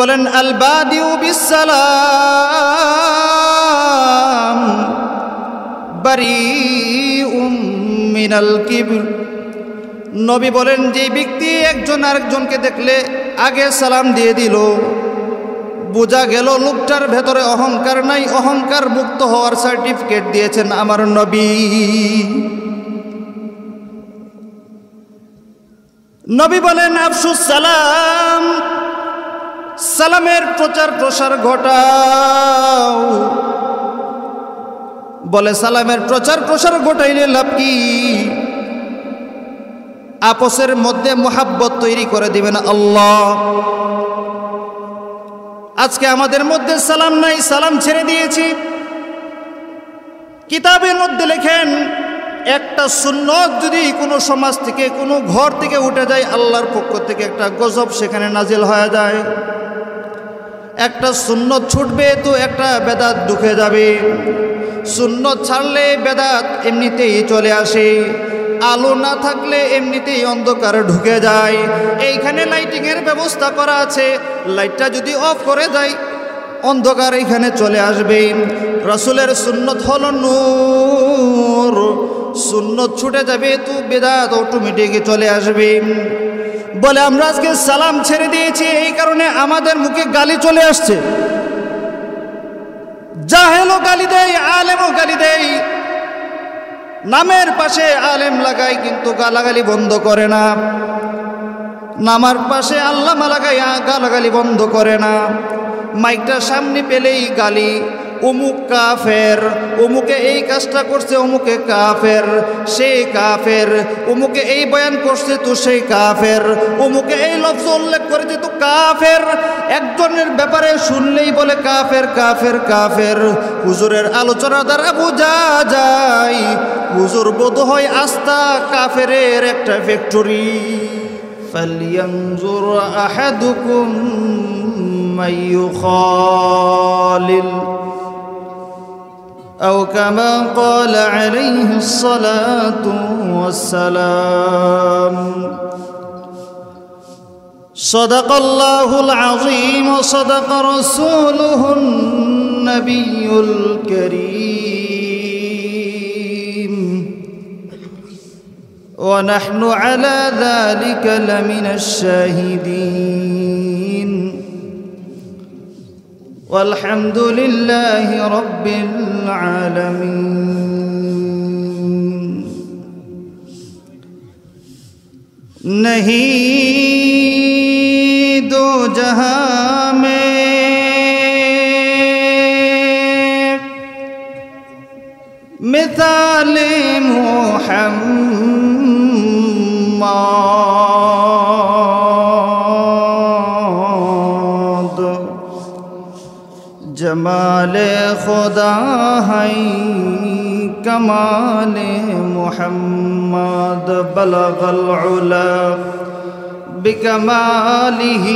বলেন আলবাদিউ বিসালাম বারি মিনাল কিবর নবী বলেন যে ব্যক্তি একজন আরেকজনকে দেখলে আগে সালাম দিয়ে দিল বোঝা গেল লোকটার ভেতরে অহংকার নাই অহংকার মুক্ত হওয়ার সার্টিফিকেট দিয়েছেন আমার নবী নবী বলেন আফসুস সালাম সালামের প্রচার প্রসার ঘটাও বলে সালামের প্রচার প্রসার ঘটাইলে লাভ কি আপসের মধ্যে মোহাব্বত তৈরি করে দিবেন আল্লাহ আজকে আমাদের মধ্যে সালাম নাই সালাম ছেড়ে দিয়েছি কিতাবের মধ্যে লেখেন একটা সুন্নত যদি কোনো সমাজ থেকে কোনো ঘর থেকে উঠে যায় আল্লাহর পক্ষ থেকে একটা গজব সেখানে নাজিল হয়ে যায় একটা সুন্নত ছুটবে তো একটা বেদাত দুঃখে যাবে সুন্নত ছাড়লে বেদাত এমনিতেই চলে আসে আলো না থাকলে এমনিতেই অন্ধকার ঢুকে যায় এইখানে লাইটিংয়ের ব্যবস্থা করা আছে লাইটটা যদি অফ করে যায় অন্ধকার এখানে চলে আসবে রসুলের সুন্নত হল নূর সুন্নত ছুটে যাবে তু বেদাত অটোমেটিক চলে আসবে বলে আমরা আজকে সালাম ছেড়ে দিয়েছি এই কারণে আমাদের মুখে গালি চলে আসছে জাহেলও গালি দেয় আলেমও গালি দেয় নামের পাশে আলেম লাগায় কিন্তু গালাগালি বন্ধ করে না নামার পাশে আল্লামা লাগাই গালাগালি বন্ধ করে না মাইকটা সামনে পেলেই গালি অমুক কাফের অমুকে এই কাজটা করছে অমুকে কাফের সেই কাফের অমুকে এই বয়ান করছে তো সেই কাফের অমুকে এই লফ্জ উল্লেখ করেছে তো কাফের একজনের ব্যাপারে শুনলেই বলে কাফের কাফের কাফের হুজুরের আলোচনা দ্বারা বোঝা যায় হুজুর বোধ হয় আস্থা কাফের একটা ফ্যাক্টরি فلينظر أحدكم من يخالل أو كما قال عليه الصلاة والسلام صدق الله العظيم وصدق رسوله النبي الكريم ونحن على ذلك لمن الشاهدين والحمد لله رب العالمين नहीं دو जहां में मिसाल جمال خدا ہے کمال محمد بلغ العلا بكماله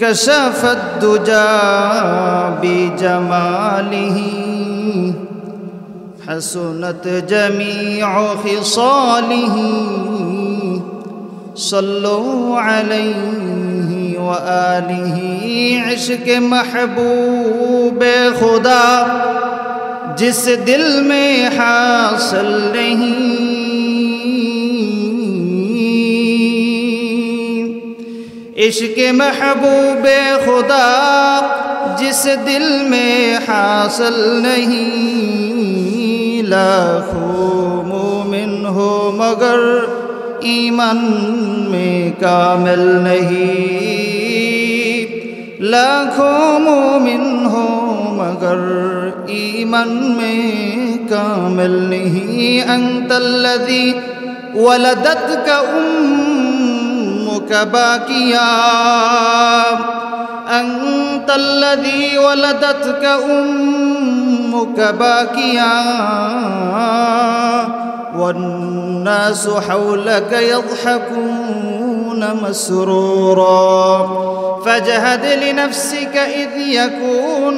كشف الدجى بجماله حسنت جميع خصاله صلوا عليه وآلہی عشق محبوب خدا جس دل میں حاصل نہیں عشق محبوب خدا جس دل میں حاصل نہیں خوم مومن ہو مگر ایمان میں کامل نہیں لاکھوں مومن ہو مگر ایمان میں کامل نہیں انت اللذی ولدت کا امک باقیا انت اللذی ولدت کا امک باقیا والناس حولك يضحكون مسرورا فاجهد لنفسك إذ يكون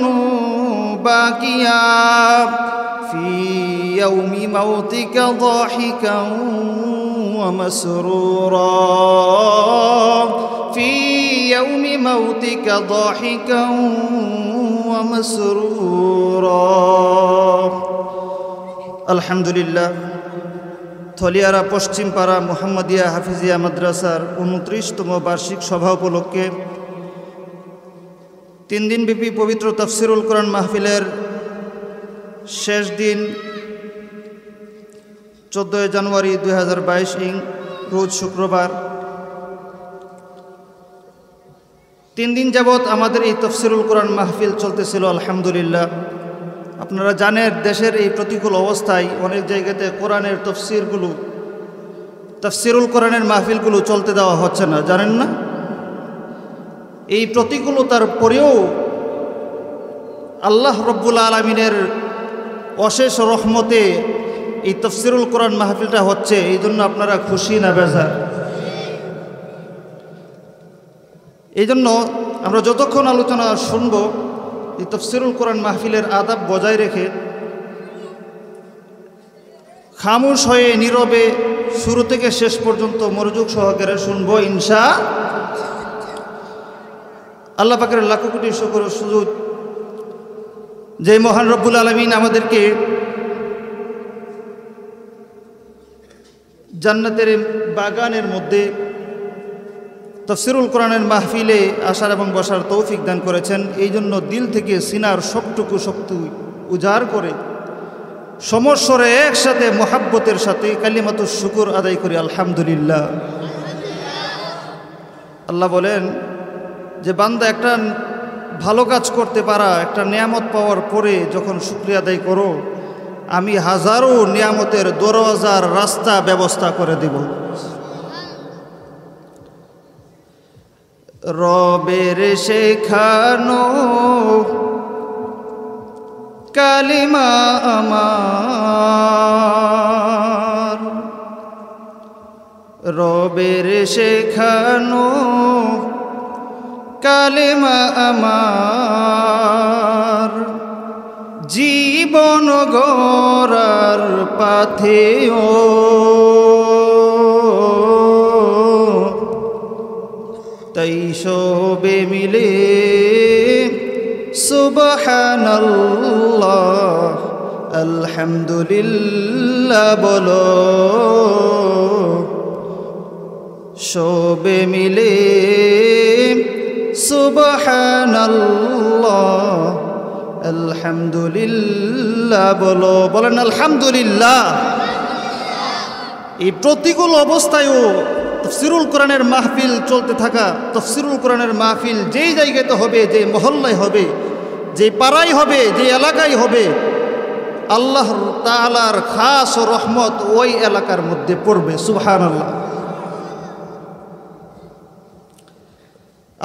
باكيا في يوم موتك ضاحكا ومسرورا في يوم موتك ضاحكا ومسرورا الحمد لله থলিয়ারা পশ্চিমপাড়া মোহাম্মদিয়া হাফিজিয়া মাদ্রাসার উনত্রিশতম বার্ষিক সভা উপলক্ষে তিন দিনব্যাপী পবিত্র তফসিরুল কোরআন মাহফিলের শেষ দিন চোদ্দোই জানুয়ারি দুই হাজার ইং রোজ শুক্রবার তিন দিন যাবৎ আমাদের এই তফসিরুল কোরআন মাহফিল চলতেছিল আলহামদুলিল্লাহ আপনারা জানেন দেশের এই প্রতিকূল অবস্থায় অনেক জায়গাতে কোরআনের তফসিরগুলো তফসিরুল কোরআনের মাহফিলগুলো চলতে দেওয়া হচ্ছে না জানেন না এই প্রতিকূলতার পরেও আল্লাহ রব্বুল আলমিনের অশেষ রহমতে এই তফসিরুল কোরআন মাহফিলটা হচ্ছে এই জন্য আপনারা খুশি না বেজার এই জন্য আমরা যতক্ষণ আলোচনা শুনবো এই তফসিরুল কোরআন মাহফিলের আদাব বজায় রেখে খামুশ হয়ে নীরবে শুরু থেকে শেষ পর্যন্ত মনোযোগ সহকারে শুনব ইনসা আল্লাহ পাকের লাখো কোটি শকর সুযোগ যে মহান রব্বুল আলমিন আমাদেরকে জান্নাতের বাগানের মধ্যে তফসিরুল কোরআনের মাহফিলে আসার এবং বসার তৌফিক দান করেছেন এই জন্য দিল থেকে সিনার সবটুকু শক্তি উজাড় করে সমস্বরে একসাথে মোহাব্বতের সাথে কালিমাত শুকুর আদায় করি আলহামদুলিল্লাহ আল্লাহ বলেন যে বান্দা একটা ভালো কাজ করতে পারা একটা নিয়ামত পাওয়ার পরে যখন শুক্রিয়া আদায় করো আমি হাজারো নিয়ামতের দরওয়াজার রাস্তা ব্যবস্থা করে দেব রবের শেখানো কালিমা আমার রবের শেখানো কালিমা আমার জীবন গরার পাথেও তাই সবে মিলে সুবহানাল্লাহ আলহামদুলিল্লাহ বলো সবে মিলে সুবহানাল্লাহ আলহামদুলিল্লাহ বলো বলেন আলহামদুলিল্লাহ এই প্রতিকূল অবস্থায়ও তফসিরুল কোরআনের মাহফিল চলতে থাকা তফসিরুল কোরআনের মাহফিল যেই জায়গাতে হবে যে মহল্লায় হবে যে পাড়াই হবে যে এলাকায় হবে আল্লাহ তালার খাস ও রহমত ওই এলাকার মধ্যে পড়বে সুহান আল্লাহ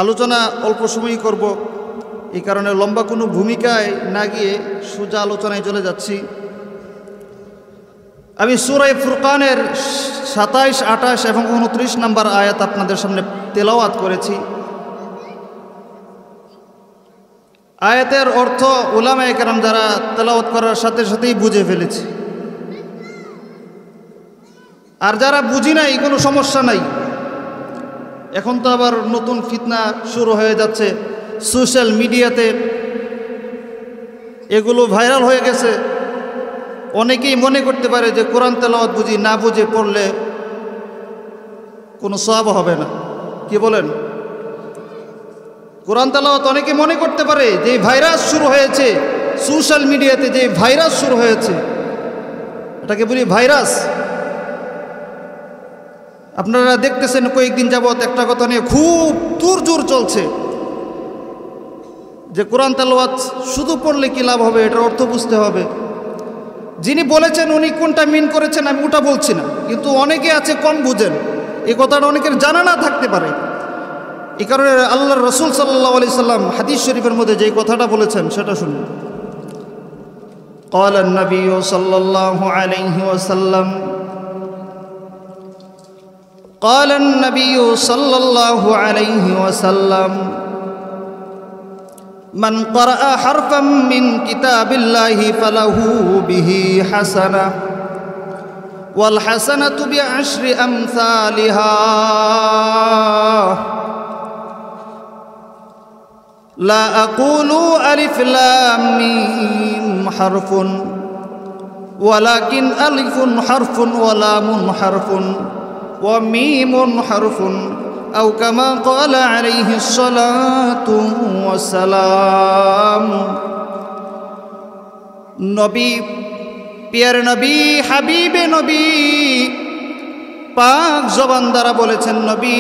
আলোচনা অল্প সময়ই করব এই কারণে লম্বা কোনো ভূমিকায় না গিয়ে সোজা আলোচনায় চলে যাচ্ছি আমি সুরাই ফুরকানের সাতাইশ আঠাশ এবং উনত্রিশ নাম্বার আয়াত আপনাদের সামনে তেলাওয়াত করেছি আয়াতের অর্থ ওলামায় একরাম যারা তেলাওয়াত করার সাথে সাথেই বুঝে ফেলেছে আর যারা বুঝি নাই কোনো সমস্যা নাই এখন তো আবার নতুন ফিতনা শুরু হয়ে যাচ্ছে সোশ্যাল মিডিয়াতে এগুলো ভাইরাল হয়ে গেছে অনেকেই মনে করতে পারে যে কোরআন তেলাওয়াত বুঝি না বুঝে পড়লে কোনো সব হবে না কি বলেন কোরআন তালাওয়াত অনেকে মনে করতে পারে যে ভাইরাস শুরু হয়েছে সোশ্যাল মিডিয়াতে যে ভাইরাস শুরু হয়েছে এটাকে বলি ভাইরাস আপনারা দেখতেছেন কয়েকদিন যাবৎ একটা কথা নিয়ে খুব তুর জোর চলছে যে কোরআন তালাওয়াত শুধু পড়লে কি লাভ হবে এটার অর্থ বুঝতে হবে যিনি বলেছেন উনি কোনটা মিন করেছেন আমি ওটা বলছি না কিন্তু অনেকে আছে কম বুঝেন এই কথাটা অনেকের জানা না থাকতে পারে এই কারণে আল্লাহ রসুল সাল্লাহ আলি সাল্লাম হাদিস শরীফের মধ্যে যে কথাটা বলেছেন সেটা শুনুন قال النبي صلى الله عليه وسلم قال النبي صلى الله عليه وسلم من قرأ حرفا من كتاب الله فله به حسنة والحسنة بعشر أمثالها لا أقول ألف لام ميم حرف ولكن ألف حرف ولام حرف وميم حرف أو كما قال عليه الصلاة والسلام নবী পিয়ার নবী হাবিবে নবী পাক জবান দ্বারা বলেছেন নবী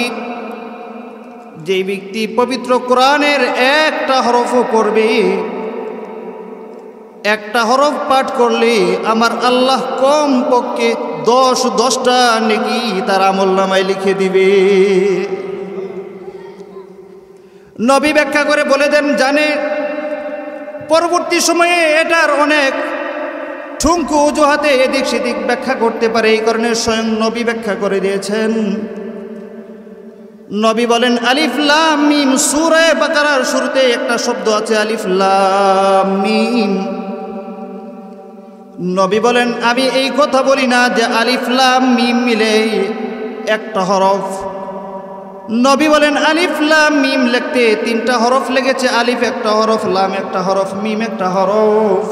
যে ব্যক্তি পবিত্র কোরআনের একটা হরফও করবে একটা হরফ পাঠ করলে আমার আল্লাহ কম পক্ষে দশ দশটা নেকি তার আমল নামায় লিখে দিবে নবী ব্যাখ্যা করে বলে দেন জানে পরবর্তী সময়ে এটার অনেক ঠুঙ্কু অজুহাতে এদিক সেদিক ব্যাখ্যা করতে পারে এই কারণে স্বয়ং নবী ব্যাখ্যা করে দিয়েছেন নবী বলেন আলিফ লাম মিম সুরে বাকার শুরুতে একটা শব্দ আছে আলিফ লাম মিম নবী বলেন আমি এই কথা বলি না যে আলিফলাম মিম মিলে একটা হরফ নবী বলেন আলিফ লাম মিম লিখতে তিনটা হরফ লেগেছে আলিফ একটা হরফ লাম একটা হরফ মিম একটা হরফ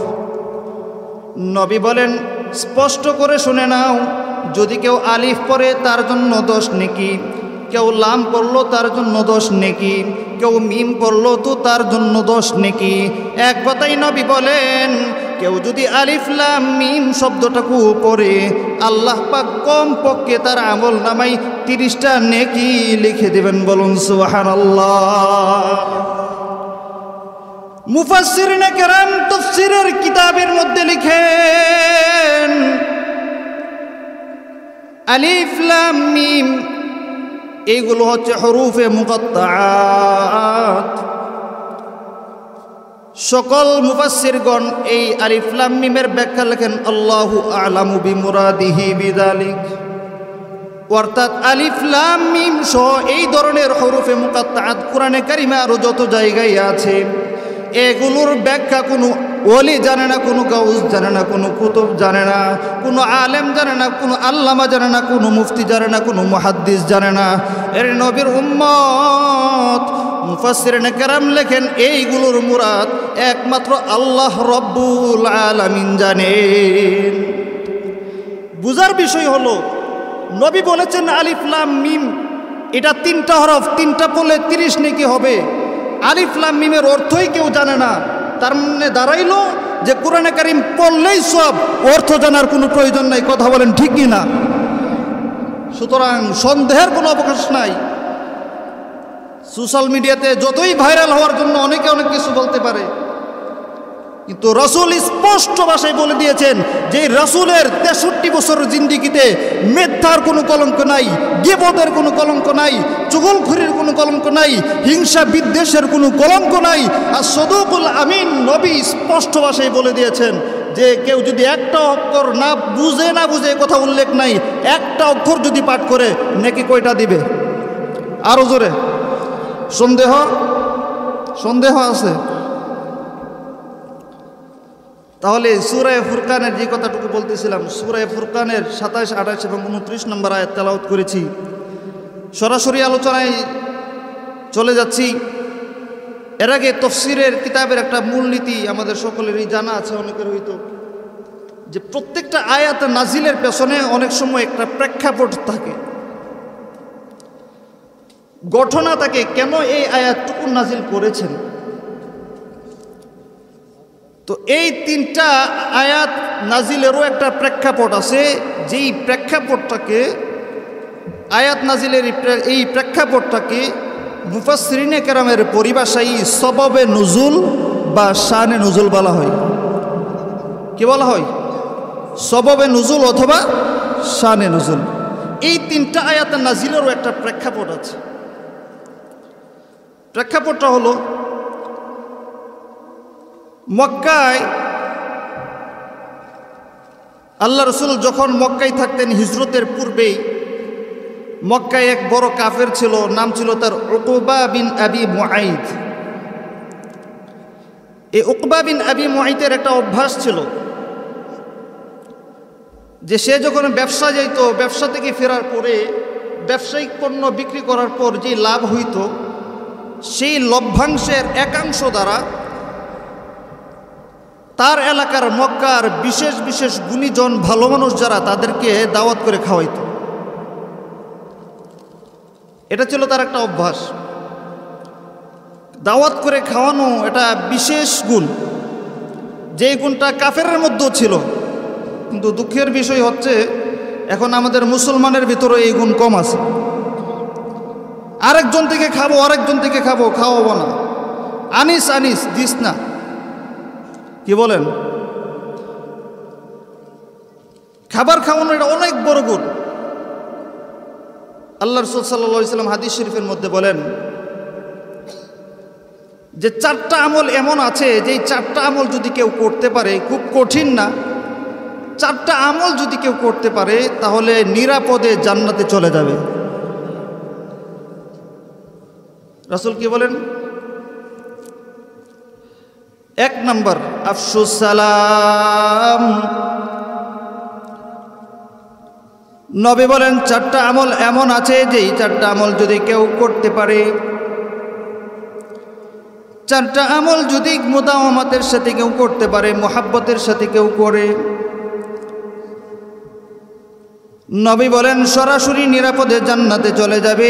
নবী বলেন স্পষ্ট করে শুনে নাও যদি কেউ আলিফ পরে তার জন্য দোষ নেকি কেউ লাম পড়লো তার জন্য দোষ নেকি কেউ মিম পড়লো তো তার জন্য দোষ নেকি এক কথাই নবী বলেন কেউ যদি আলিফলাম মিম শব্দটাকু পড়ে আল্লাহ পাক কম পক্ষে তার আমল নামাই তিরিশটা নেকি লিখে দেবেন বলুন সুহান মুফাসির কেরাম তফসিরের কিতাবের মধ্যে লিখেন আলিফলাম মিম এইগুলো হচ্ছে হরুফে মুকত্তাত সকল মুফাসসিরগণ এই আলিফলাম মিমের ব্যাখ্যা লেখেন আল্লাহু আলামু বিমুরাদিহি বিদালিক অর্থাৎ আলিফলামিম মিম সহ এই ধরনের হরুফে মুকাত্তাত কোরআনে কারিমে আরো যত জায়গায় আছে এগুলোর ব্যাখ্যা কোনো ওলি জানে না কোনো কাউজ জানে না কোনো কুতুব জানে না কোনো আলেম জানে না কোনো আল্লামা জানে না কোনো মুফতি জানে না কোনো মহাদ্দিস জানে না এর নবীর উম্মত মুফাসিরেনে কেরাম লেখেন এইগুলোর মুরাদ একমাত্র আল্লাহ রব্বুল আলামিন জানেন বুজার বিষয় হলো নবী বলেছেন আলিফলাম মিম এটা তিনটা হরফ তিনটা পড়লে তিরিশ নেকি হবে আলিফলাম মিমের অর্থই কেউ জানে না তার মানে দাঁড়াইলো যে কোরআনে কারিম পড়লেই সব অর্থ জানার কোনো প্রয়োজন নাই কথা বলেন ঠিক না সুতরাং সন্দেহের কোনো অবকাশ নাই সোশ্যাল মিডিয়াতে যতই ভাইরাল হওয়ার জন্য অনেকে অনেক কিছু বলতে পারে কিন্তু রসুল স্পষ্ট ভাষায় বলে দিয়েছেন যে রসুলের তেষট্টি বছর জিন্দিগিতে মেধার কোনো কলঙ্ক নাই গেবদের কোনো কলঙ্ক নাই চুগলখুরির কোনো কলঙ্ক নাই হিংসা বিদ্বেষের কোনো কলঙ্ক নাই আর সদুকুল আমিন নবী স্পষ্ট ভাষায় বলে দিয়েছেন যে কেউ যদি একটা অক্ষর না বুঝে না বুঝে কথা উল্লেখ নাই একটা অক্ষর যদি পাঠ করে নাকি কয়টা দিবে আরও জোরে সন্দেহ সন্দেহ আছে তাহলে সুরায় ফুরকানের যে কথাটুকু বলতেছিলাম সুরায় ফুরকানের সাতাশ আঠাশ এবং উনত্রিশ নম্বর আয়াত তেলাউত করেছি সরাসরি আলোচনায় চলে যাচ্ছি এর আগে তফসিরের কিতাবের একটা মূলনীতি আমাদের সকলেরই জানা আছে অনেকের হয়তো যে প্রত্যেকটা আয়াত নাজিলের পেছনে অনেক সময় একটা প্রেক্ষাপট থাকে গঠনা তাকে কেন এই আয়াতটুকু নাজিল করেছেন তো এই তিনটা আয়াত নাজিলেরও একটা প্রেক্ষাপট আছে যেই প্রেক্ষাপটটাকে আয়াত নাজিলের এই প্রেক্ষাপটটাকে মুফাসরিনে কেরামের পরিভাষাই সববে নজুল বা শানে নজুল বলা হয় কি বলা হয় সববে নজুল অথবা শানে নজুল এই তিনটা আয়াত নাজিলেরও একটা প্রেক্ষাপট আছে প্রেক্ষাপটটা হলো মক্কায় আল্লাহ রসুল যখন মক্কায় থাকতেন হিজরতের পূর্বেই মক্কায় এক বড় কাফের ছিল নাম ছিল তার উকবা বিন আবি মুআইদ এই উকবা বিন আবি মুআইদের একটা অভ্যাস ছিল যে সে যখন ব্যবসা যাইত ব্যবসা থেকে ফেরার পরে ব্যবসায়িক পণ্য বিক্রি করার পর যে লাভ হইত সেই লভ্যাংশের একাংশ দ্বারা তার এলাকার মক্কার বিশেষ বিশেষ গুণীজন ভালো মানুষ যারা তাদেরকে দাওয়াত করে খাওয়াইত এটা ছিল তার একটা অভ্যাস দাওয়াত করে খাওয়ানো এটা বিশেষ গুণ যেই গুণটা কাফেরের মধ্যেও ছিল কিন্তু দুঃখের বিষয় হচ্ছে এখন আমাদের মুসলমানের ভিতরে এই গুণ কম আছে আরেকজন থেকে খাবো আরেকজন থেকে খাবো খাওয়াবো না আনিস আনিস দিস না কি বলেন খাবার খাওয়ানো এটা অনেক বড় গুণ আল্লাহ রসুল সাল্লা ইসলাম হাদিস শরীফের মধ্যে বলেন যে চারটা আমল এমন আছে যে চারটা আমল যদি কেউ করতে পারে খুব কঠিন না চারটা আমল যদি কেউ করতে পারে তাহলে নিরাপদে জান্নাতে চলে যাবে রাসুল কি বলেন এক নম্বর আফসুস সালাম নবী বলেন চারটা আমল এমন আছে যে চারটা আমল যদি কেউ করতে পারে চারটা আমল যদি মোদামাতের সাথে কেউ করতে পারে মোহাব্বতের সাথে কেউ করে নবী বলেন সরাসরি নিরাপদে জান্নাতে চলে যাবে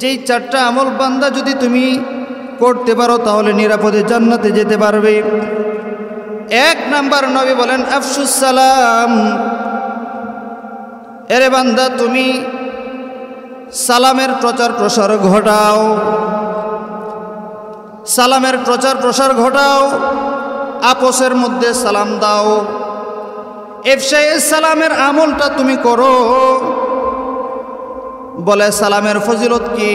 যেই চারটা আমল বান্দা যদি তুমি করতে পারো তাহলে নিরাপদে জান্নাতে যেতে পারবে এক নাম্বার নবী বলেন আফসুস সালাম এরে বান্দা তুমি সালামের প্রচার প্রসার ঘটাও সালামের প্রচার প্রসার ঘটাও আপোষের মধ্যে সালাম দাও এফসাই সালামের আমলটা তুমি করো বলে সালামের ফজিলত কি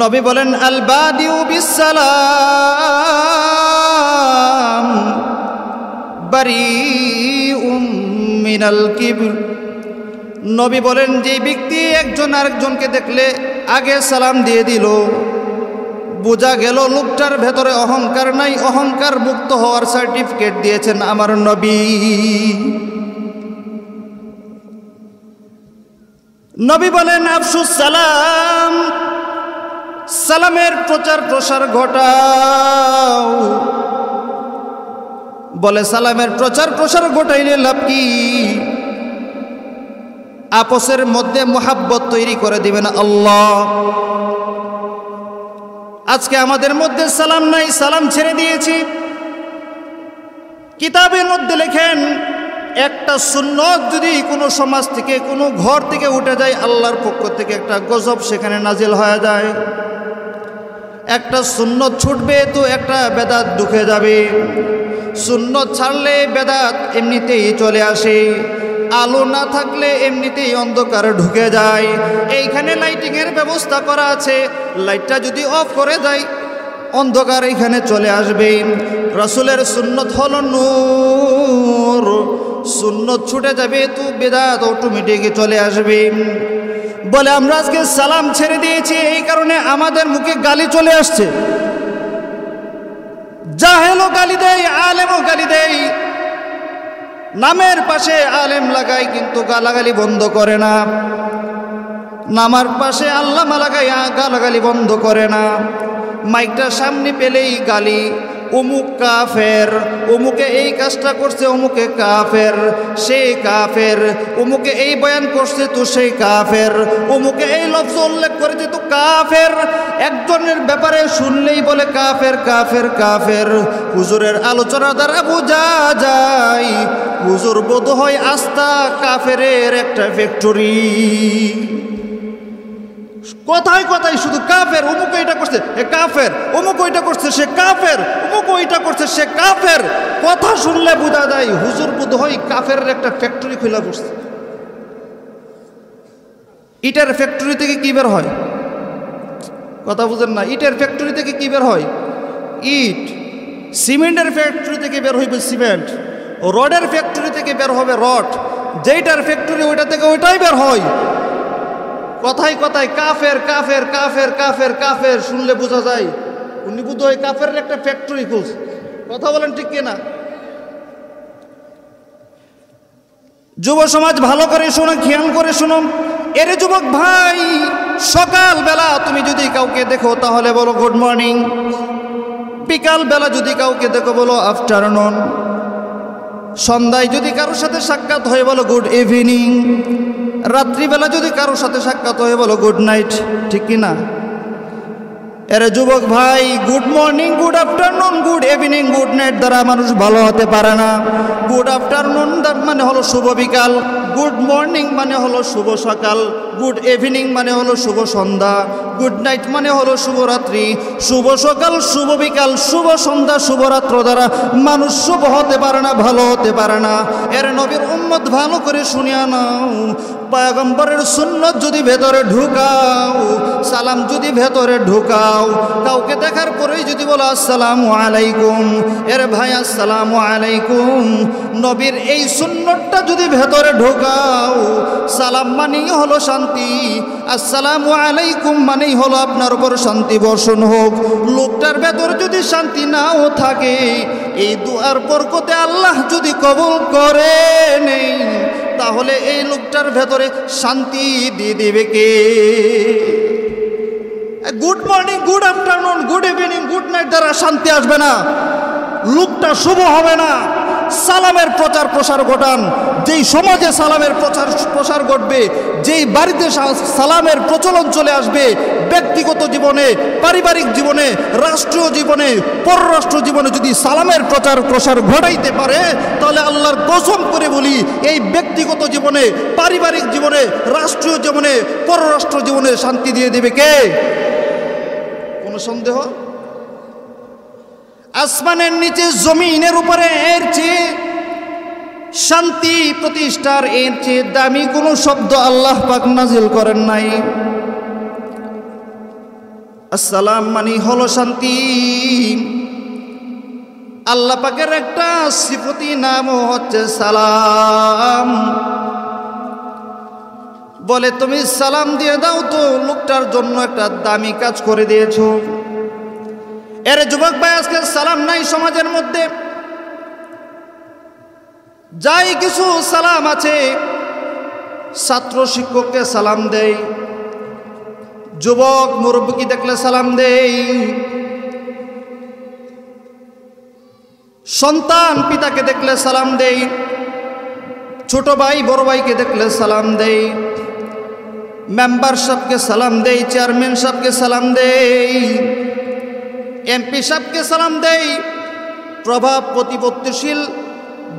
নবী বলেন আলবাদিউ বিসালাম বারি মিনাল কিবর নবী বলেন যে ব্যক্তি একজন আরেকজনকে দেখলে আগে সালাম দিয়ে দিল বোঝা গেল লোকটার ভেতরে অহংকার নাই অহংকার মুক্ত হওয়ার সার্টিফিকেট দিয়েছেন আমার নবী নবী বলেন আফসুস সালাম সালামের প্রচার প্রসার ঘটাও বলে সালামের প্রচার প্রসার ঘটাইলে লাভ কি আপসের মধ্যে মোহাব্বত তৈরি করে দিবেন আল্লাহ আজকে আমাদের মধ্যে সালাম নাই সালাম ছেড়ে দিয়েছি কিতাবের মধ্যে লেখেন একটা সুন্নত যদি কোনো সমাজ থেকে কোনো ঘর থেকে উঠে যায় আল্লাহর পক্ষ থেকে একটা গজব সেখানে নাজিল হয়ে যায় একটা সুন্নত ছুটবে তো একটা বেদাত ঢুকে যাবে সুন্নত ছাড়লে বেদাত এমনিতেই চলে আসে আলো না থাকলে এমনিতেই অন্ধকার ঢুকে যায় এইখানে লাইটিংয়ের ব্যবস্থা করা আছে লাইটটা যদি অফ করে যায় অন্ধকার এখানে চলে আসবে রসুলের সুন্নত হল নূর সুন্নত ছুটে যাবে তু বেদাত অটোমেটিক চলে আসবে বলে আমরা আজকে সালাম ছেড়ে দিয়েছি এই কারণে আমাদের মুখে গালি চলে আসছে জাহেলও গালি দেয় আলেমও গালি দেয় নামের পাশে আলেম লাগাই কিন্তু গালাগালি বন্ধ করে না নামার পাশে আল্লামা লাগাই গালাগালি বন্ধ করে না মাইকটা সামনে পেলেই গালি অমুক কাফের অমুকে এই কাজটা করছে অমুকে কাফের সেই কাফের অমুকে এই বয়ান করছে তো সেই কাফের অমুকে এই লফজ উল্লেখ করেছে তো কাফের একজনের ব্যাপারে শুনলেই বলে কাফের কাফের কাফের হুজুরের আলোচনা দ্বারা বোঝা যায় হুজুর বোধ হয় আস্থা কাফের একটা ফ্যাক্টরি কথায় কথায় শুধু কাফের অমুক এটা করছে এ কাফের অমুক ওইটা করছে সে কাফের অমুক ওইটা করছে সে কাফের কথা শুনলে বুধা দেয় হুজুর বুধ হয় কাফের একটা ফ্যাক্টরি খোলা করছে ইটার ফ্যাক্টরি থেকে কী বের হয় কথা বুঝেন না ইটের ফ্যাক্টরি থেকে কী বের হয় ইট সিমেন্টের ফ্যাক্টরি থেকে বের হইবে সিমেন্ট রডের ফ্যাক্টরি থেকে বের হবে রড যেইটার ফ্যাক্টরি ওইটা থেকে ওইটাই বের হয় কথায় কথায় কাফের কাফের কাফের কাফের কাফের শুনলে বোঝা যায় উনি বুধ ওই কাফের একটা ফ্যাক্টরি খুলছে কথা বলেন ঠিক কিনা যুব সমাজ ভালো করে শোনো খেয়াল করে শোনো এরে যুবক ভাই সকালবেলা তুমি যদি কাউকে দেখো তাহলে বলো গুড মর্নিং বিকালবেলা যদি কাউকে দেখো বলো আফটারনুন সন্ধ্যায় যদি কারোর সাথে সাক্ষাৎ হয় বলো গুড ইভিনিং রাত্রিবেলা যদি কারোর সাথে সাক্ষাৎ হয়ে বলো গুড নাইট ঠিক কি না এর যুবক ভাই good morning good afternoon good evening good night দ্বারা মানুষ ভালো হতে পারে না গুড আফটারনুন মানে হলো শুভ বিকাল গুড মর্নিং মানে হলো শুভ সকাল গুড ইভিনিং মানে হলো শুভ সন্ধ্যা গুড নাইট মানে হলো শুভরাত্রি শুভ সকাল শুভ বিকাল শুভ সন্ধ্যা শুভরাত্র দ্বারা মানুষ শুভ হতে পারে না ভালো হতে পারে না এর নবীর উম্মত ভালো করে শুনিয়া নাও পায়গম্বরের সুন্নত যদি ভেতরে ঢুকাও সালাম যদি ভেতরে ঢুকাও কাউকে দেখার পরেই যদি বলো আসসালাম আলাইকুম এর ভাই আসসালাম আলাইকুম নবীর এই সুন্নতটা যদি ভেতরে ঢুকাও সালাম মানেই হলো শান্তি আসসালাম আলাইকুম মানেই হলো আপনার উপর শান্তি বর্ষণ হোক লোকটার ভেতর যদি শান্তি নাও থাকে এই দুয়ার বরকতে আল্লাহ যদি কবল করে নেই তাহলে এই লোকটার ভেতরে শান্তি দিয়ে দেবে কে good morning good afternoon good evening good night দ্বারা শান্তি আসবে না লোকটা শুভ হবে না সালামের প্রচার প্রসার ঘটান যেই সমাজে সালামের প্রচার প্রসার ঘটবে যেই বাড়িতে সালামের প্রচলন চলে আসবে ব্যক্তিগত জীবনে পারিবারিক জীবনে রাষ্ট্রীয় জীবনে পররাষ্ট্র জীবনে যদি সালামের প্রচার প্রসার ঘটাইতে পারে তাহলে আল্লাহর কসম করে বলি এই ব্যক্তিগত জীবনে পারিবারিক জীবনে রাষ্ট্রীয় জীবনে পররাষ্ট্র জীবনে শান্তি দিয়ে দেবে কে কোনো সন্দেহ আসমানের নিচে জমিনের উপরে এর চেয়ে শান্তি প্রতিষ্ঠার এর চেয়ে দামি কোনো শব্দ আল্লাহ পাক নাজিল করেন নাই আসসালাম মানে হলো শান্তি আল্লাহ পাকের একটা সিফতি নাম হচ্ছে সালাম বলে তুমি সালাম দিয়ে দাও তো লোকটার জন্য একটা দামি কাজ করে দিয়েছো এর যুবক ভাই আজকে সালাম নাই সমাজের মধ্যে যাই কিছু সালাম আছে ছাত্র শিক্ষককে সালাম দেই যুবক মুরব্বী দেখলে সালাম দেই সন্তান পিতাকে দেখলে সালাম দেই ছোট ভাই বড় ভাইকে দেখলে সালাম দেই মেম্বার সবকে সালাম দেই চেয়ারম্যান সবকে সালাম দেই এমপি সাহেবকে সালাম দেই প্রভাব প্রতিপত্তিশীল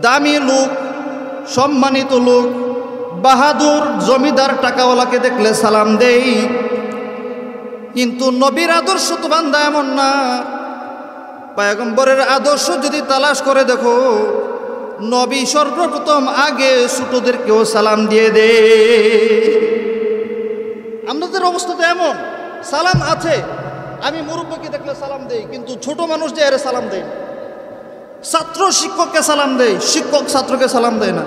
দামি লোক সম্মানিত লোক বাহাদুর জমিদার টাকাওয়ালাকে দেখলে সালাম দেই কিন্তু নবীর আদর্শ তো বান্দা এমন না পায়গম্বরের আদর্শ যদি তালাশ করে দেখো নবী সর্বপ্রথম আগে ছোটদেরকেও সালাম দিয়ে দে আমাদের অবস্থা তো এমন সালাম আছে আমি মুরব্বীকে দেখলে সালাম দেই কিন্তু ছোট মানুষ যে এর সালাম দেয় ছাত্র শিক্ষককে সালাম দেয় শিক্ষক ছাত্রকে সালাম দেয় না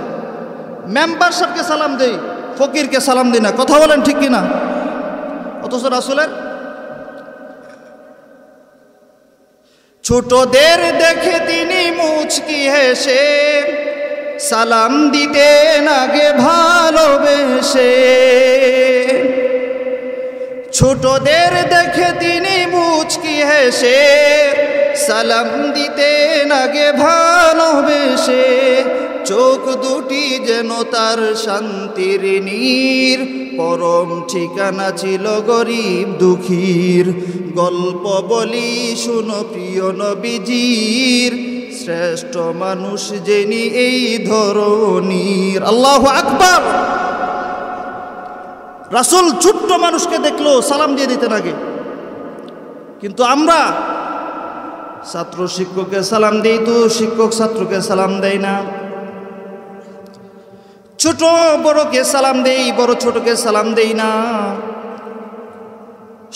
মেম্বার সাহেবকে সালাম দেই ফকিরকে সালাম দিই না কথা বলেন ঠিক কিনা অথচ রাসুলের ছোটদের দেখে তিনি মুচকি হেসে সালাম দিতে নাগে ভালোবেসে ছোটদের দেখে তিনি মুচকি হেসে সালাম দিতে নাগে ভালোবেসে চোখ দুটি যেন তার শান্তির নীর পরম ঠিকানা ছিল গরিব দুঃখীর গল্প বলি শুনো প্রিয় নবীজির শ্রেষ্ঠ মানুষ যিনি এই ধরনীর আল্লাহ আকবর রাসুল ছোট্ট মানুষকে দেখলো সালাম দিয়ে দিতে নাকি কিন্তু আমরা ছাত্র শিক্ষককে সালাম দিই তো শিক্ষক ছাত্রকে সালাম দেয় না ছোট বড়কে সালাম দেই বড় ছোটকে সালাম দেই না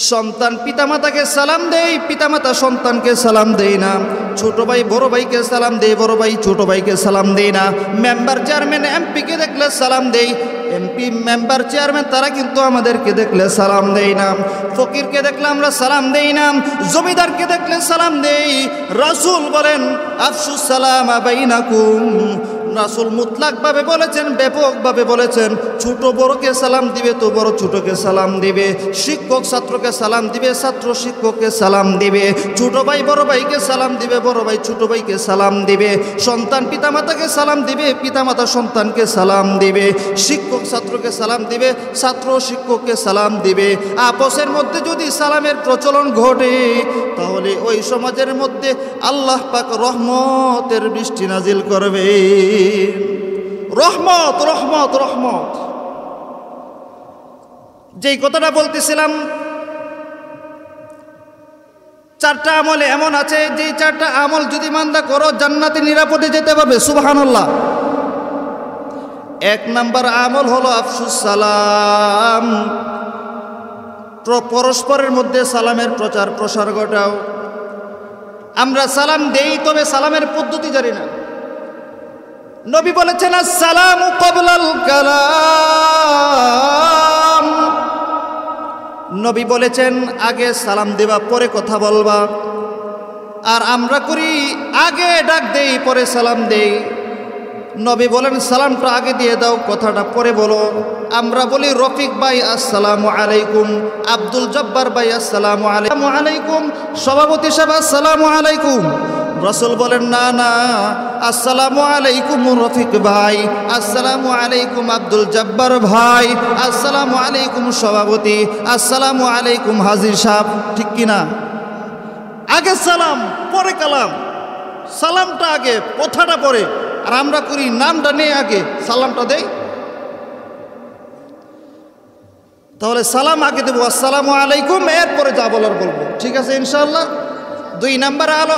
সন্তান পিতামাতাকে সালাম দেই পিতামাতা সন্তানকে সালাম দেই না ছোট ভাই বড় ভাইকে সালাম দেই বড় ভাই ছোট ভাইকে সালাম দেই না মেম্বার চেয়ারম্যান এমপিকে দেখলে সালাম দেই এমপি মেম্বার চেয়ারম্যান তারা কিন্তু আমাদেরকে দেখলে সালাম দেই না ফকিরকে দেখলে আমরা সালাম দেই না জমিদারকে দেখলে সালাম দেই রসুল বলেন আফসুস সালাম আবাইনাকুম রাসুল ভাবে বলেছেন ব্যাপকভাবে বলেছেন ছোট বড়কে সালাম দিবে তো বড় ছোটকে সালাম দিবে শিক্ষক ছাত্রকে সালাম দিবে ছাত্র শিক্ষককে সালাম দিবে ছোট ভাই বড় ভাইকে সালাম দিবে বড় ভাই ছোট ভাইকে সালাম দিবে সন্তান পিতামাতাকে সালাম দিবে পিতামাতা সন্তানকে সালাম দিবে শিক্ষক ছাত্রকে সালাম দিবে ছাত্র শিক্ষককে সালাম দিবে আপসের মধ্যে যদি সালামের প্রচলন ঘটে তাহলে ওই সমাজের মধ্যে মধ্যে আল্লাহ পাক রহমতের বৃষ্টি নাজিল করবে রহমত রহমত রহমত যেই কথাটা বলতেছিলাম চারটা আমলে এমন আছে যে চারটা আমল যদি মান্দা করো জান্নাতে নিরাপদে যেতে পারবে সুবাহান্লাহ এক নাম্বার আমল হলো আফসুস সালাম পরস্পরের মধ্যে সালামের প্রচার প্রসার ঘটাও আমরা সালাম দেই তবে সালামের পদ্ধতি জানি না নবী বলেছেন সালাম কবলাল কালাম নবী বলেছেন আগে সালাম দেবা পরে কথা বলবা আর আমরা করি আগে ডাক দেই পরে সালাম দেই নবী বলেন সালামটা আগে দিয়ে দাও কথাটা পরে বলো আমরা বলি রফিক ভাই আসসালাম আলাইকুম আব্দুল জব্বার ভাই আসসালাম আলাইকুম আলাইকুম সভাপতি সাহেব আসসালামু আলাইকুম রসুল বলেন না না আসসালামু আলাইকুম রফিক ভাই আসসালামু আলাইকুম আব্দুল জব্বার ভাই আসসালাম আলাইকুম সভাপতি আসসালামু আলাইকুম হাজির সাহেব ঠিক কিনা আগে সালাম পরে কালাম সালামটা আগে কথাটা পরে আর আমরা করি নামটা নেই আগে সালামটা দেই তাহলে সালাম আগে দেবো আসসালামু আলাইকুম এরপরে যা বলার বলবো ঠিক আছে ইনশাল্লাহ দুই নাম্বার আলো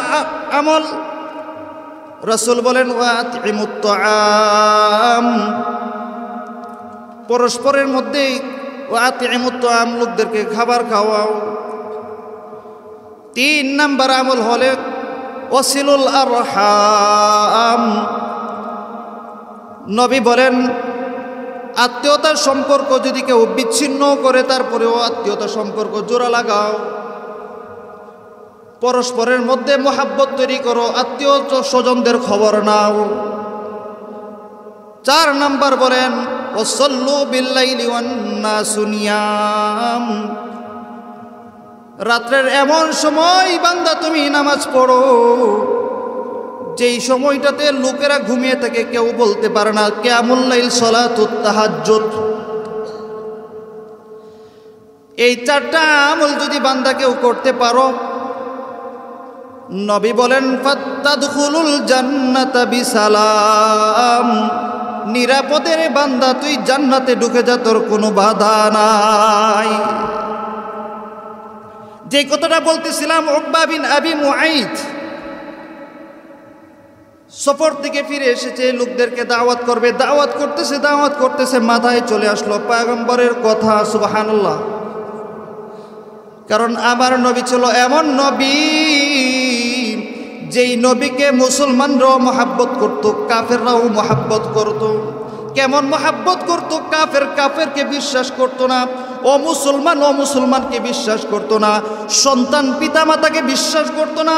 আমল রসুল বলেন আম পরস্পরের মধ্যেই আম লোকদেরকে খাবার খাওয়াও তিন নাম্বার আমল হলে ওসিলুল আরহাম নবী বলেন আত্মীয়তার সম্পর্ক যদি কেউ বিচ্ছিন্ন করে তারপরেও আত্মীয়তার সম্পর্ক জোড়া লাগাও পরস্পরের মধ্যে মোহাব্বত তৈরি করো আত্মীয় স্বজনদের খবর নাও চার নাম্বার বলেন ও সল্লু বিল্লাইলি ওয়ান্না শুনিয়াম রাত্রের এমন সময় বান্দা তুমি নামাজ পড়ো যেই সময়টাতে লোকেরা ঘুমিয়ে থাকে কেউ বলতে পারে না কেমুল্লাইল সলাতুত্তাহাজ্জুত এই চারটা আমল যদি বান্দা কেউ করতে পারো নবী বলেন ফাত্তাদখুলুল জান্নাতা বিসালাম নিরাপদের বান্দা তুই জান্নাতে ঢুকে যা তোর কোনো বাধা নাই যে কথাটা বলতেছিলাম ওকবা বিন আবি মুআইদ সফর থেকে ফিরে এসেছে লোকদেরকে দাওয়াত করবে দাওয়াত করতেছে দাওয়াত করতেছে মাথায় চলে আসলো পায়গম্বরের কথা সুবাহান্লাহ কারণ আমার নবী ছিল এমন নবী যেই নবীকে মুসলমানরাও মহাব্বত করত কাফেররাও মহাব্বত করত কেমন মহাব্বত করত কাফের কাফেরকে বিশ্বাস করত না ও মুসলমান ও মুসলমানকে বিশ্বাস করতো না সন্তান পিতামাতাকে বিশ্বাস করতো না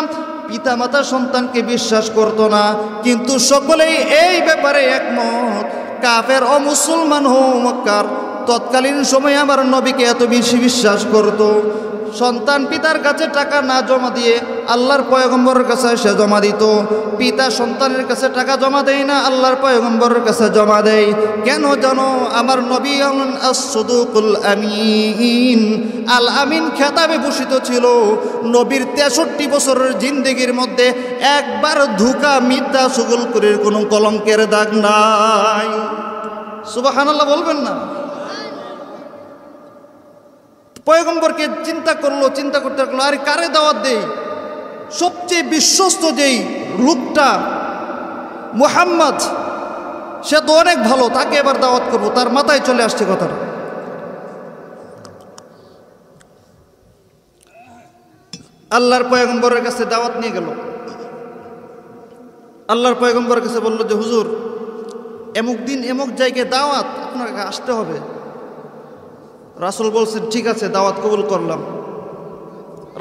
পিতামাতা সন্তানকে বিশ্বাস করতো না কিন্তু সকলেই এই ব্যাপারে একমত কাফের ও মুসলমান হোমকার তৎকালীন সময়ে আমার নবীকে এত বেশি বিশ্বাস করতো সন্তান পিতার কাছে টাকা না জমা দিয়ে আল্লাহর পয়গম্বরের কাছে সে জমা দিত পিতা সন্তানের কাছে টাকা জমা দেয় না আল্লাহর পয়গম্বরের কাছে জমা দেয় কেন জানো আমার নবী আসুদুকুল আমিন আল আমিন খেতাবে ভূষিত ছিল নবীর তেষট্টি বছরের জিন্দিগির মধ্যে একবার ধুকা মিথ্যা সুগুল করে কোনো কলঙ্কের দাগ নাই আল্লাহ বলবেন না পয়গম্বরকে চিন্তা করলো চিন্তা করতে লাগলো আরে কারে দাওয়াত দেই সবচেয়ে বিশ্বস্ত যেই লোকটা মোহাম্মদ সে তো অনেক ভালো তাকে এবার দাওয়াত করবো তার মাথায় চলে আসছে কথাটা আল্লাহর পয়গম্বরের কাছে দাওয়াত নিয়ে গেল আল্লাহর পয়গম্বরের কাছে বলল যে হুজুর এমুক দিন এমুক জায়গায় দাওয়াত আপনাকে আসতে হবে রাসুল বলছেন ঠিক আছে দাওয়াত কবুল করলাম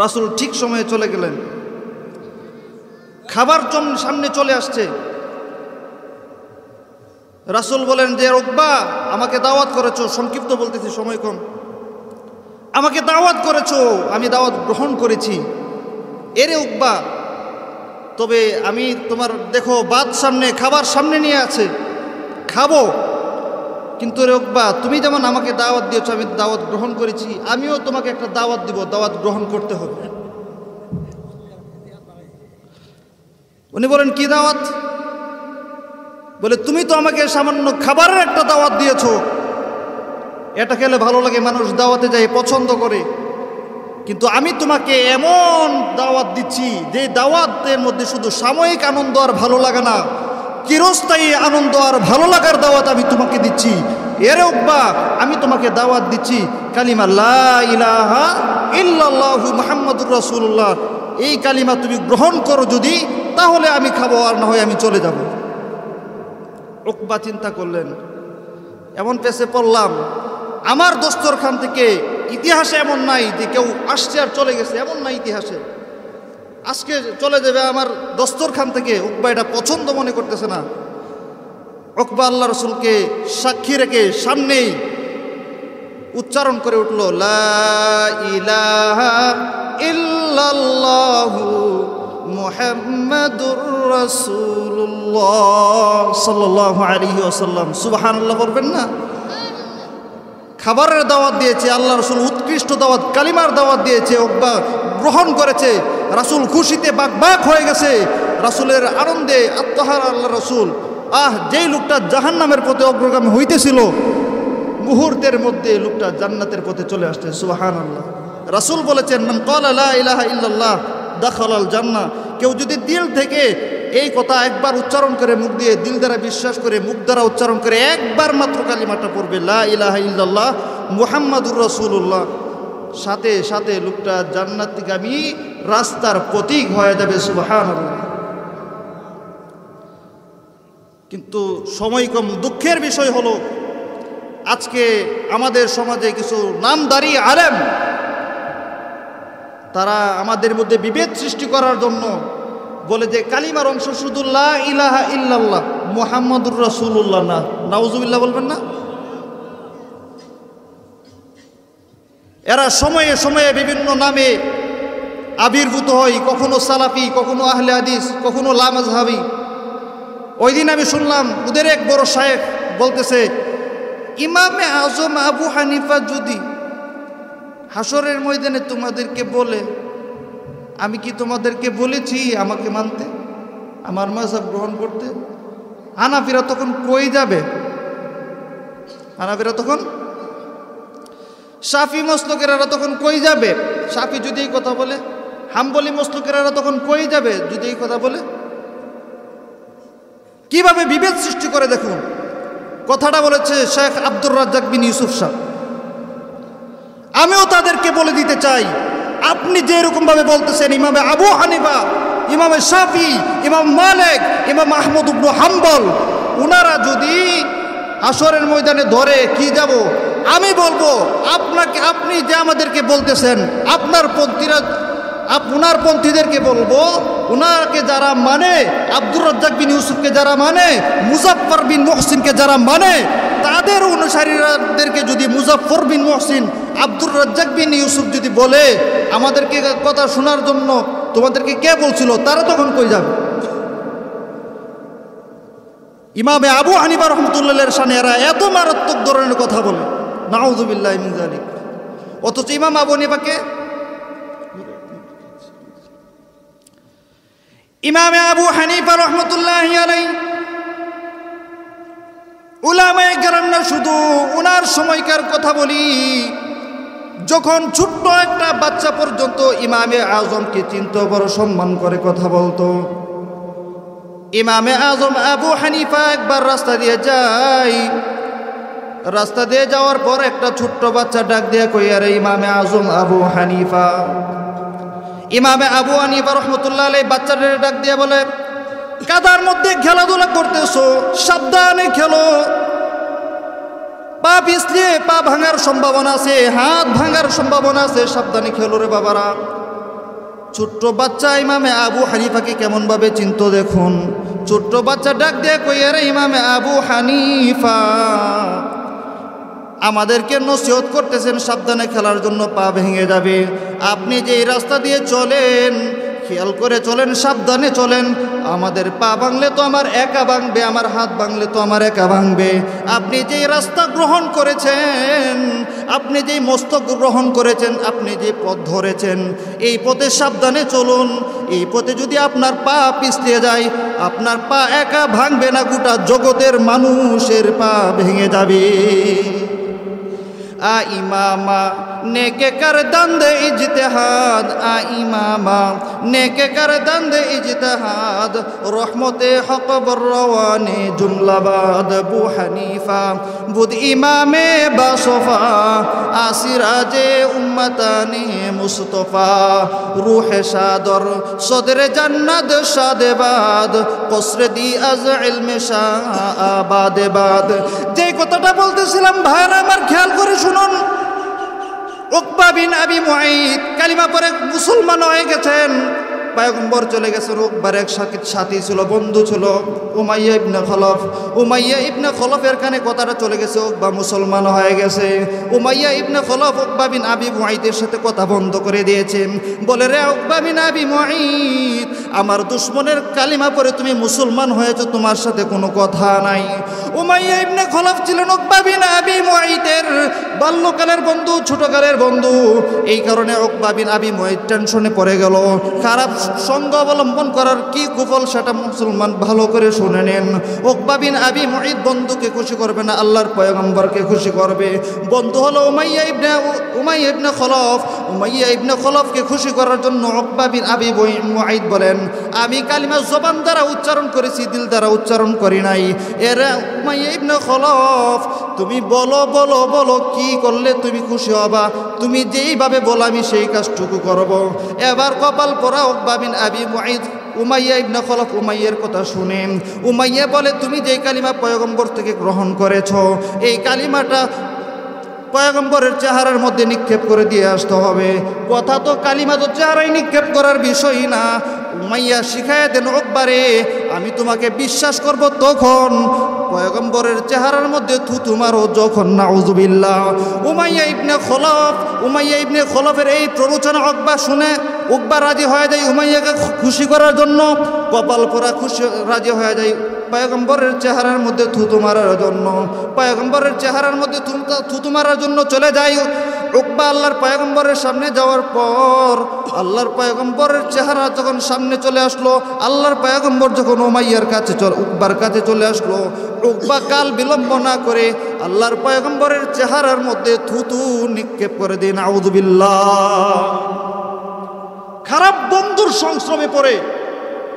রাসুল ঠিক সময়ে চলে গেলেন খাবার সামনে চলে আসছে রাসুল বলেন যে রোগবা আমাকে দাওয়াত করেছো সংক্ষিপ্ত বলতেছি সময় কম আমাকে দাওয়াত করেছো আমি দাওয়াত গ্রহণ করেছি এরে উকবা তবে আমি তোমার দেখো বাদ সামনে খাবার সামনে নিয়ে আছে খাবো কিন্তু রেকবা তুমি যেমন আমাকে দাওয়াত দিয়েছ আমি দাওয়াত গ্রহণ করেছি আমিও তোমাকে একটা দাওয়াত দিব দাওয়াত গ্রহণ করতে হবে উনি বলেন কি দাওয়াত বলে তুমি তো আমাকে সামান্য খাবারের একটা দাওয়াত দিয়েছ এটা খেলে ভালো লাগে মানুষ দাওয়াতে যায় পছন্দ করে কিন্তু আমি তোমাকে এমন দাওয়াত দিচ্ছি যে দাওয়াতের মধ্যে শুধু সাময়িক আনন্দ আর ভালো লাগে না চিরস্থায়ী আনন্দ আর ভালো লাগার দাওয়াত আমি তোমাকে দিচ্ছি এরে বা আমি তোমাকে দাওয়াত দিচ্ছি কালিমা ইলাহা ইল্লাহু মোহাম্মদুর রসুল্লাহ এই কালিমা তুমি গ্রহণ করো যদি তাহলে আমি খাবো আর না হয় আমি চলে যাব উকবা চিন্তা করলেন এমন পেছে পড়লাম আমার দোস্তরখান থেকে ইতিহাসে এমন নাই যে কেউ আসছে আর চলে গেছে এমন নাই ইতিহাসে আজকে চলে যাবে আমার দস্তরখান থেকে উকবা এটা পছন্দ মনে করতেছে না অকবা আল্লাহ রসুলকে সাক্ষী রেখে সামনেই উচ্চারণ করে উঠল ইহু সুবাহান আল্লাহ করবেন না খাবারের দাওয়াত দিয়েছে আল্লাহ রসুল উৎকৃষ্ট দাওয়াত কালিমার দাওয়াত দিয়েছে অকবা গ্রহণ করেছে রাসুল খুশিতে বাক বাক হয়ে গেছে রাসুলের আনন্দে আত্মহার আল্লাহ রসুল আহ যেই লোকটা জাহান নামের পথে অগ্রগামী হইতেছিল মুহূর্তের মধ্যে লোকটা জান্নাতের পথে চলে আসছে সুবাহান আল্লাহ রাসুল বলেছেন মান কলা ইল্লাল্লাহ জান্না কেউ যদি দিল থেকে এই কথা একবার উচ্চারণ করে মুখ দিয়ে দিল দ্বারা বিশ্বাস করে মুখ দ্বারা উচ্চারণ করে একবার মাত্র কালী মাটা পড়বে লা ইলাহা ইল্লাল্লাহ মুহাম্মাদুর রসুল্লাহ সাথে সাথে লোকটা জান্নাতগামী রাস্তার প্রতীক হয়ে যাবে সুবাহান কিন্তু সময় কম দুঃখের বিষয় হলো আজকে আমাদের সমাজে কিছু নামদারি আলেম তারা আমাদের মধ্যে বিভেদ সৃষ্টি করার জন্য বলে যে কালিমার অংশ শুধুল্লাহ ইলাহা ইল্লাল্লাহ মোহাম্মদুর রাসুল্লাহ না নাউজুবিল্লাহ বলবেন না এরা সময়ে সময়ে বিভিন্ন নামে আবির্ভূত হয় কখনো সালাফি কখনো আহলে আদিস কখনো লামাজহাবি ওই দিন আমি শুনলাম ওদের এক বড় সাহেব বলতেছে ইমামে আজম আবু হানিফা যদি হাসরের ময়দানে তোমাদেরকে বলে আমি কি তোমাদেরকে বলেছি আমাকে মানতে আমার মাঝাব গ্রহণ করতে আনাফিরা তখন কই যাবে আনাফিরা তখন সাফি মসলকেরারা তখন কই যাবে সাফি যদি এই কথা বলে হাম্বলি মসলকেরারা তখন কই যাবে যদি এই কথা বলে কিভাবে বিভেদ সৃষ্টি করে দেখুন কথাটা বলেছে শেখ আব্দুর রাজ্জাক বিন ইউসুফ শাহ আমিও তাদেরকে বলে দিতে চাই আপনি যে বলতেছেন ইমামে আবু হানিবা ইমামে শাফি ইমাম মালেক ইমাম মাহমুদ উবনু হাম্বল ওনারা যদি আসরের ময়দানে ধরে কি যাব আমি বলবো আপনাকে আপনি যে আমাদেরকে বলতেছেন আপনার পন্থীরা আপনার পন্থীদেরকে বলবো ওনাকে যারা মানে আব্দুর রাজ্জাক বিন ইউসুফকে যারা মানে মুজাফর বিন মোহসিনকে যারা মানে তাদের অনুসারীদেরকে যদি মুজাফর বিন মোহসিন আব্দুর রাজ্জাক বিন ইউসুফ যদি বলে আমাদেরকে কথা শোনার জন্য তোমাদেরকে কে বলছিল তারা তখন কই যাবে ইমামে আবু হানিবা রহমতুল্লাহ সানে এরা এত মারাত্মক ধরনের কথা বলে নাউজুবিল্লাহ মিনজালিক অথচ ইমাম আবু নিফাকে ইমামে আবু হানিফা রহমতুল্লাহ আলাই উলামায় গেলাম না শুধু উনার সময়কার কথা বলি যখন ছোট্ট একটা বাচ্চা পর্যন্ত ইমামে আজমকে চিন্ত বড় সম্মান করে কথা বলতো ইমামে আজম আবু হানিফা একবার রাস্তা দিয়ে যায় রাস্তা দিয়ে যাওয়ার পর একটা ছোট্ট বাচ্চা ডাক দিয়ে কই আরে ইমামে আজম আবু হানিফা ইমামে আবু হানিফা রহমতুল্লাহ আলাই বাচ্চাটা ডাক দিয়ে বলে কাদার মধ্যে খেলাধুলা করতেছো সাবধানে খেলো পা পিছলে পা ভাঙার সম্ভাবনা আছে হাত ভাঙার সম্ভাবনা আছে সাবধানে খেলো রে বাবারা ছোট্ট বাচ্চা ইমামে আবু হানিফাকে কেমনভাবে চিন্ত দেখুন ছোট্ট বাচ্চা ডাক দিয়ে কইয়ারে ইমামে আবু হানিফা আমাদেরকে নসিহত করতেছেন সাবধানে খেলার জন্য পা ভেঙে যাবে আপনি যে রাস্তা দিয়ে চলেন খেয়াল করে চলেন সাবধানে চলেন আমাদের পা ভাঙলে তো আমার একা ভাঙবে আমার হাত ভাঙলে তো আমার একা ভাঙবে আপনি যে রাস্তা গ্রহণ করেছেন আপনি যেই মস্তক গ্রহণ করেছেন আপনি যে পথ ধরেছেন এই পথে সাবধানে চলুন এই পথে যদি আপনার পা পিছিয়ে যায় আপনার পা একা ভাঙবে না গোটা জগতের মানুষের পা ভেঙে যাবে imama নেকে কর দন্দ ইজতেহাদ আ ইমামা নেকে কর দন্দ ইজতেহাদ রহমতে হক বরওয়ানে জুমলাবাদ বু হানিফা বুদ ইমামে বাসফা আসিরাজে উম্মতানে মুস্তফা রুহে সাদর সদরে জান্নাত সাদেবাদ কসরে দি আজ ইলমে শাহ আবাদেবাদ যে কথাটা বলতেছিলাম ভাইরা আমার খেয়াল করে শুনুন উকবা বিন আবি মুআইদ কালিমা পরে মুসলমান হয়ে গেছেন পায়গম্বর চলে গেছে বার এক সাথী ছিল বন্ধু ছিল উমাইয়া ইবনে খলফ উমাইয়া ইবনে খলফের কানে কথাটা চলে গেছে বা মুসলমান হয়ে গেছে উমাইয়া ইবনে খলফ ওকবা বিন আবি মুয়াইদের সাথে কথা বন্ধ করে দিয়েছে বলে রে ওকবা বিন আবি মুয়াইদ আমার দুশ্মনের কালিমা পরে তুমি মুসলমান হয়েছো তোমার সাথে কোনো কথা নাই উমাইয়া ইবনে খলফ ছিলেন ওকবা বিন আবি মুয়াইদের বাল্যকালের বন্ধু ছোটকালের বন্ধু এই কারণে ওকবা বিন আবি মুয়াইদ টেনশনে পড়ে গেল খারাপ সঙ্গ অবলম্বন করার কি কুফল সেটা মুসলমান ভালো করে শুনে নেন ওকবাবিন আবি মহিদ বন্ধুকে খুশি করবে না আল্লাহর পয়গম্বরকে খুশি করবে বন্ধু হলো Umayyah ibn Umayyah ibn Khalaf Umayyah ibn খলফকে খুশি করার জন্য ওকবাবিন আবি মহিদ বলেন আমি কালিমা জবান দ্বারা উচ্চারণ করেছি দিল দ্বারা উচ্চারণ করি নাই এর উমাইয়া ইবনে খলফ তুমি বলো বলো বলো কি করলে তুমি খুশি হবা তুমি যেইভাবে বলো আমি সেই কাজটুকু করব এবার কপাল পরা ওকবা বিন আবি মুঈদ উমাইয়া ইবনে খলফ উমাইয়ের কথা শুনে উমাইয়া বলে তুমি যে কালিমা পয়গম্বর থেকে গ্রহণ করেছ এই কালিমাটা পয়গম্বরের চেহারার মধ্যে নিক্ষেপ করে দিয়ে আসতে হবে কথা তো কালিমা তো চেহারাই নিক্ষেপ করার বিষয় না উমাইয়া শিখাইয়া দেন একবারে আমি তোমাকে বিশ্বাস করব তখন পয়গম্বরের চেহারার মধ্যে থুতু মারো যখন উজুবিল্লা উমাইয়া ইবনে খলফ উমাইয়া ইবনে খলফের এই প্ররোচনা অকবা শুনে উকবা রাজি হয়ে যায় উমাইয়াকে খুশি করার জন্য কপাল পরা খুশি রাজি হয়ে যায় পায়গম্বরের চেহারার মধ্যে থুতু মারার জন্য পায়গম্বরের চেহারার মধ্যে থুতু মারার জন্য চলে যায় উকবা আল্লাহর পায়গম্বরের সামনে যাওয়ার পর আল্লাহর পায়গম্বরের চেহারা যখন সামনে চলে আসলো আল্লাহর পায়গম্বর যখন উমাইয়ার কাছে চল উকবার কাছে চলে আসলো উকবা কাল বিলম্ব না করে আল্লাহর পায়গম্বরের চেহারার মধ্যে থুতু নিক্ষেপ করে দিন আউদুবিল্লা খারাপ বন্ধুর সংশ্রমে পড়ে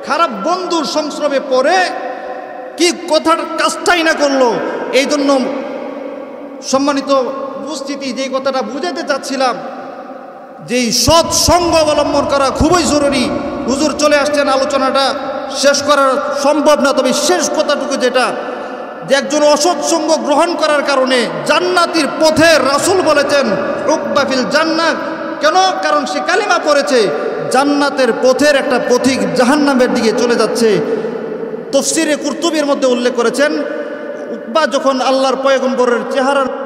খারাপ বন্ধুর সংশ্রমে পড়ে কি কথার কাজটাই না করলো এই জন্য সম্মানিত উপস্থিতি যে কথাটা বুঝাতে চাচ্ছিলাম যে সৎ সঙ্গ অবলম্বন করা খুবই জরুরি হুজুর চলে আসছেন আলোচনাটা শেষ করার সম্ভব না তবে শেষ কথাটুকু যেটা যে একজন অসৎ সঙ্গ গ্রহণ করার কারণে জান্নাতির পথে রাসুল বলেছেন রোকবাফিল জান্নাত কেন কারণ সে কালিমা পড়েছে জান্নাতের পথের একটা পথিক জাহান্নামের দিকে চলে যাচ্ছে তফসিরে কুর্তুবির মধ্যে উল্লেখ করেছেন বা যখন আল্লাহর পয়গম্বরের চেহারার